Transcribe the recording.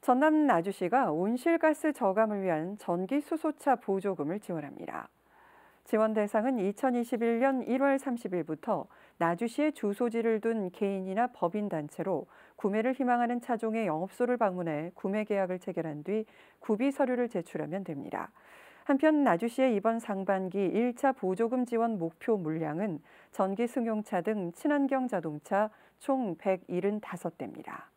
전남 나주시가 온실가스 저감을 위한 전기수소차 보조금을 지원합니다. 지원 대상은 2021년 1월 30일부터 나주시에 주소지를 둔 개인이나 법인단체로 구매를 희망하는 차종의 영업소를 방문해 구매 계약을 체결한 뒤 구비 서류를 제출하면 됩니다. 한편 나주시의 이번 상반기 1차 보조금 지원 목표 물량은 전기 승용차 등 친환경 자동차 총 175대입니다.